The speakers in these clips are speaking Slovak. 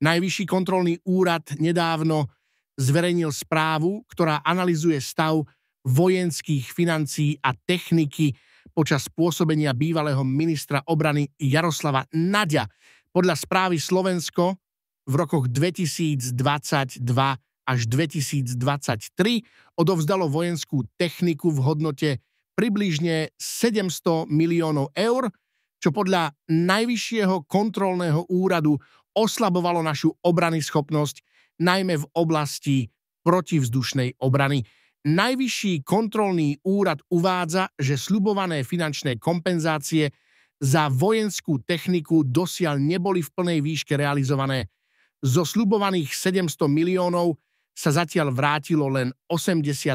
Najvyšší kontrolný úrad nedávno zverejnil správu, ktorá analizuje stav vojenských financií a techniky počas pôsobenia bývalého ministra obrany Jaroslava Nadia. Podľa správy Slovensko v rokoch 2022 až 2023 odovzdalo vojenskú techniku v hodnote približne 700 miliónov eur, čo podľa Najvyššieho kontrolného úradu oslabovalo našu obrany schopnosť, najmä v oblasti protivzdušnej obrany. Najvyšší kontrolný úrad uvádza, že sľubované finančné kompenzácie za vojenskú techniku dosiaľ neboli v plnej výške realizované. Zo sľubovaných 700 miliónov sa zatiaľ vrátilo len 82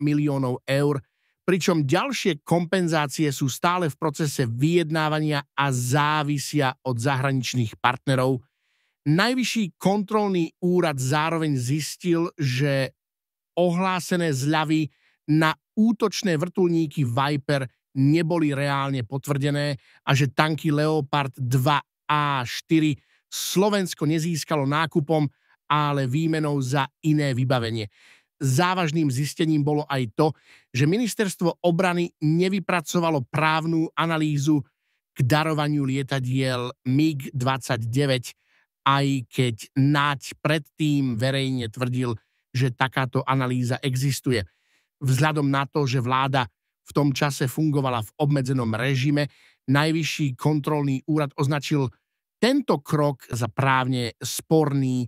miliónov eur – pričom ďalšie kompenzácie sú stále v procese vyjednávania a závisia od zahraničných partnerov. Najvyšší kontrolný úrad zároveň zistil, že ohlásené zľavy na útočné vrtulníky Viper neboli reálne potvrdené a že tanky Leopard 2A4 Slovensko nezískalo nákupom, ale výmenou za iné vybavenie. Závažným zistením bolo aj to, že ministerstvo obrany nevypracovalo právnu analýzu k darovaniu lietadiel MiG-29, aj keď Naď predtým verejne tvrdil, že takáto analýza existuje. Vzhľadom na to, že vláda v tom čase fungovala v obmedzenom režime, Najvyšší kontrolný úrad označil tento krok za právne sporný